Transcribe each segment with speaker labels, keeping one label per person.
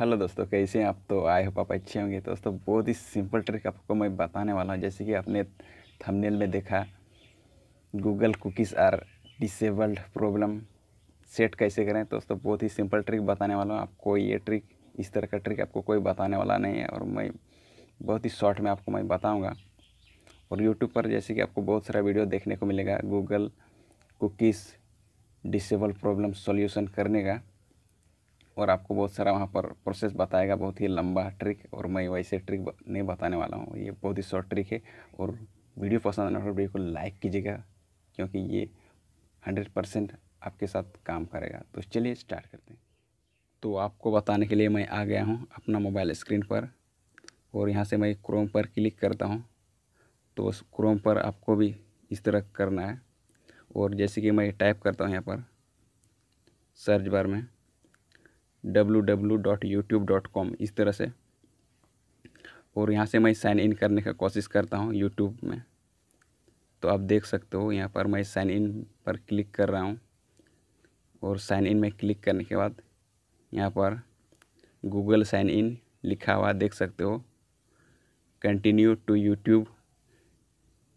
Speaker 1: hello दोस्तों कैसे हैं आप तो आई होप आप अच्छे होंगे तो दोस्तों बहुत ही सिंपल ट्रिक आपको मैं बताने वाला हूँ जैसे कि आपने थंबनेल में देखा Google cookies are disabled problem set कैसे करें तो दोस्तों बहुत ही सिंपल ट्रिक बताने वाला हूँ आपको ये ट्रिक इस तरह का ट्रिक आपको कोई बताने वाला नहीं है और मैं बहुत ही शॉर्ट में आपको मैं बताऊँगा और यूट्यूब पर जैसे कि आपको बहुत सारा वीडियो देखने को मिलेगा Google cookies disable problem solution करने का और आपको बहुत सारा वहाँ पर प्रोसेस बताएगा बहुत ही लंबा ट्रिक और मैं वैसे ट्रिक नहीं बताने वाला हूँ ये बहुत ही शॉर्ट ट्रिक है और वीडियो पसंद आने पर वीडियो को लाइक कीजिएगा क्योंकि ये हंड्रेड परसेंट आपके साथ काम करेगा तो चलिए स्टार्ट करते हैं तो आपको बताने के लिए मैं आ गया हूँ अपना मोबाइल स्क्रीन पर और यहाँ से मैं क्रोम पर क्लिक करता हूँ तो उस क्रोम पर आपको भी इस तरह करना है और जैसे कि मैं टाइप करता हूँ यहाँ पर सर्च बार में www.youtube.com इस तरह से और यहाँ से मैं साइन इन करने का कोशिश करता हूँ यूट्यूब में तो आप देख सकते हो यहाँ पर मैं साइन इन पर क्लिक कर रहा हूँ और साइन इन में क्लिक करने के बाद यहाँ पर गूगल साइन इन लिखा हुआ देख सकते हो कंटिन्यू टू यूट्यूब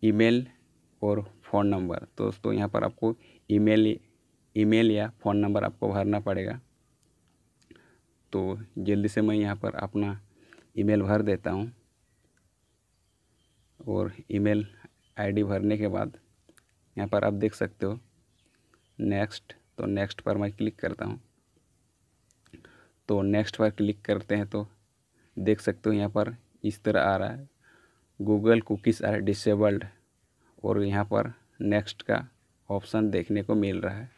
Speaker 1: ईमेल और फ़ोन नंबर तो दोस्तों यहाँ पर आपको ईमेल ईमेल या फ़ोन नंबर आपको भरना पड़ेगा तो जल्दी से मैं यहाँ पर अपना ईमेल भर देता हूँ और ईमेल आईडी भरने के बाद यहाँ पर आप देख सकते हो नेक्स्ट तो नेक्स्ट पर मैं क्लिक करता हूँ तो नेक्स्ट पर क्लिक करते हैं तो देख सकते हो यहाँ पर इस तरह आ रहा है गूगल कुकीज़ आर डिसेबल्ड और यहाँ पर नेक्स्ट का ऑप्शन देखने को मिल रहा है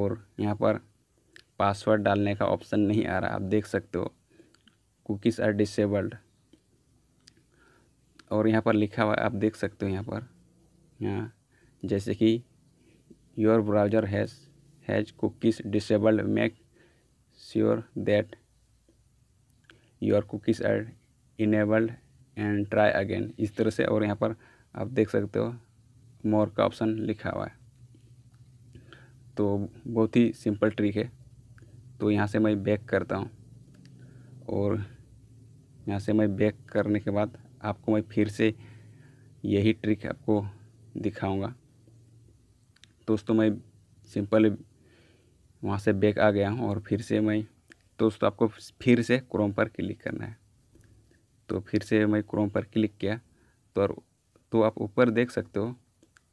Speaker 1: और यहाँ पर पासवर्ड डालने का ऑप्शन नहीं आ रहा आप देख सकते हो कुकीज़ आर डिसेबल्ड और यहाँ पर लिखा हुआ आप देख सकते हो यहाँ पर यहाँ जैसे कि your browser has has cookies disabled make sure that your cookies are enabled and try again इस तरह से और यहाँ पर आप देख सकते हो मोर का ऑप्शन लिखा हुआ है तो बहुत ही सिंपल ट्रिक है तो यहाँ से मैं बैक करता हूँ और यहाँ से मैं बैक करने के बाद आपको मैं फिर से यही ट्रिक आपको दिखाऊंगा दोस्तों मैं सिंपल वहाँ से बैक आ गया हूँ और फिर से मैं दोस्तों आपको फिर से क्रोम पर क्लिक करना है तो फिर से मैं क्रोम पर क्लिक किया तो तो आप ऊपर देख सकते हो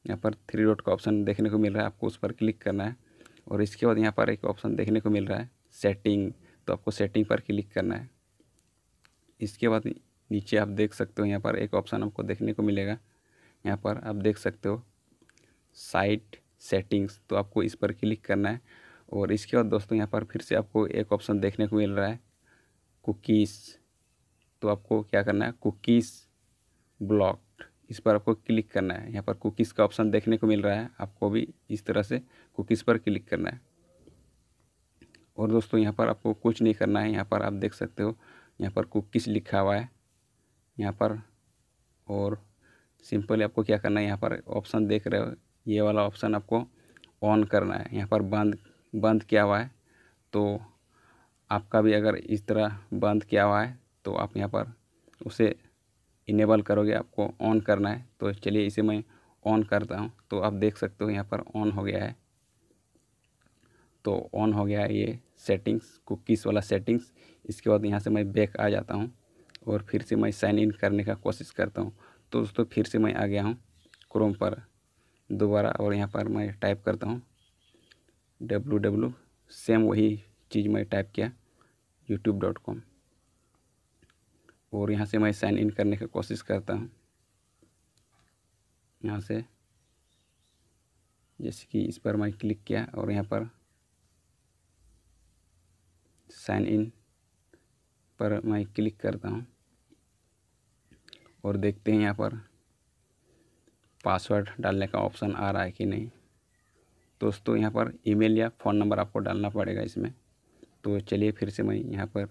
Speaker 1: यहाँ पर थ्री डॉट का ऑप्शन देखने को मिल रहा है आपको उस पर क्लिक करना है और इसके बाद यहाँ पर एक ऑप्शन देखने को मिल रहा है सेटिंग तो आपको सेटिंग पर क्लिक करना है इसके बाद नीचे आप देख सकते हो यहाँ पर एक ऑप्शन आपको देखने को मिलेगा यहाँ पर आप देख सकते हो साइट सेटिंग्स तो आपको इस पर क्लिक करना है और इसके बाद दोस्तों यहाँ पर फिर से आपको एक ऑप्शन देखने को मिल रहा है कुकीज़ तो आपको क्या करना है कुकीज़ ब्लॉक इस पर आपको क्लिक करना है यहाँ पर कुकीज़ का ऑप्शन देखने को मिल रहा है आपको भी इस तरह से कुकीज़ पर क्लिक करना है और दोस्तों यहाँ पर आपको कुछ नहीं करना है यहाँ पर आप देख सकते हो यहाँ पर कुकीज़ लिखा हुआ है यहाँ पर और सिंपली आपको क्या करना है यहाँ पर ऑप्शन देख रहे हो ये वाला ऑप्शन आपको ऑन करना है यहाँ पर बंद बंद किया हुआ है तो आपका भी अगर इस तरह बंद किया हुआ है तो आप यहाँ पर उसे इनेबल करोगे आपको ऑन करना है तो चलिए इसे मैं ऑन करता हूँ तो आप देख सकते हो यहाँ पर ऑन हो गया है तो ऑन हो गया है ये सेटिंग्स कुकीज़ वाला सेटिंग्स इसके बाद यहाँ से मैं बैक आ जाता हूँ और फिर से मैं साइन इन करने का कोशिश करता हूँ तो दोस्तों फिर से मैं आ गया हूँ क्रोम पर दोबारा और यहाँ पर मैं टाइप करता हूँ डब्लू डब्लू सेम वही चीज़ मैं टाइप किया यूट्यूब डॉट कॉम और यहाँ से मैं साइन इन करने की कोशिश करता हूँ यहाँ से जैसे कि इस पर मैं क्लिक किया और यहाँ पर साइन इन पर मैं क्लिक करता हूँ और देखते हैं यहाँ पर पासवर्ड डालने का ऑप्शन आ रहा है कि नहीं दोस्तों यहाँ पर ईमेल या फ़ोन नंबर आपको डालना पड़ेगा इसमें तो चलिए फिर से मैं यहाँ पर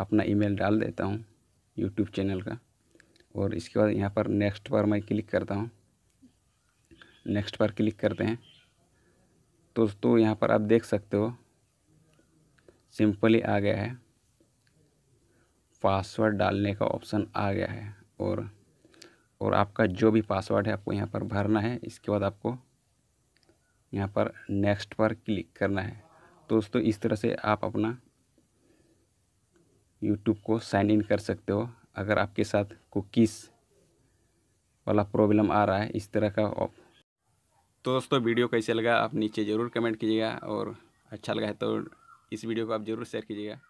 Speaker 1: अपना ईमेल डाल देता हूँ यूट्यूब चैनल का और इसके बाद यहाँ पर नेक्स्ट पर मैं क्लिक करता हूँ नेक्स्ट पर क्लिक करते हैं तो तो यहाँ पर आप देख सकते हो सिंपली आ गया है पासवर्ड डालने का ऑप्शन आ गया है और और आपका जो भी पासवर्ड है आपको यहाँ पर भरना है इसके बाद आपको यहाँ पर नेक्स्ट पर क्लिक करना है दोस्तों इस तरह से आप अपना यूट्यूब को साइन इन कर सकते हो अगर आपके साथ कुकीस वाला प्रॉब्लम आ रहा है इस तरह का ऑफ तो दोस्तों वीडियो कैसे लगा आप नीचे ज़रूर कमेंट कीजिएगा और अच्छा लगा है तो इस वीडियो को आप ज़रूर शेयर कीजिएगा